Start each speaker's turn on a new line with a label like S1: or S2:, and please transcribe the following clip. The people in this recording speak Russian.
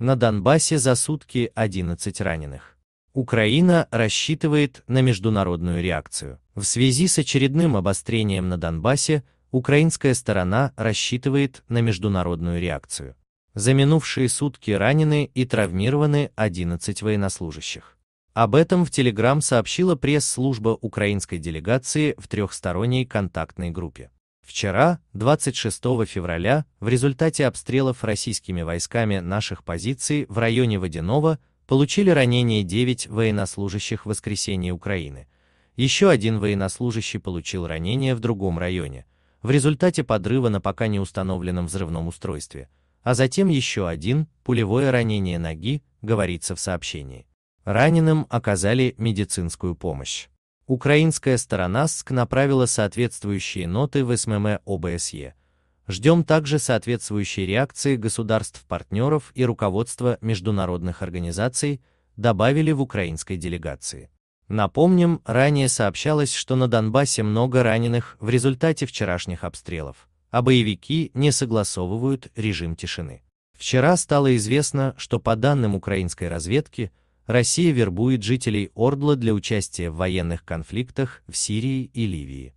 S1: на Донбассе за сутки 11 раненых. Украина рассчитывает на международную реакцию. В связи с очередным обострением на Донбассе, украинская сторона рассчитывает на международную реакцию. За минувшие сутки ранены и травмированы 11 военнослужащих. Об этом в Телеграм сообщила пресс-служба украинской делегации в трехсторонней контактной группе. Вчера, 26 февраля, в результате обстрелов российскими войсками наших позиций в районе Водяного получили ранения 9 военнослужащих воскресенья Украины. Еще один военнослужащий получил ранение в другом районе, в результате подрыва на пока не установленном взрывном устройстве, а затем еще один пулевое ранение ноги, говорится в сообщении. Раненым оказали медицинскую помощь. Украинская сторона СК направила соответствующие ноты в СММ ОБСЕ. Ждем также соответствующей реакции государств-партнеров и руководства международных организаций, добавили в украинской делегации. Напомним, ранее сообщалось, что на Донбассе много раненых в результате вчерашних обстрелов, а боевики не согласовывают режим тишины. Вчера стало известно, что по данным украинской разведки, Россия вербует жителей Ордла для участия в военных конфликтах в Сирии и Ливии.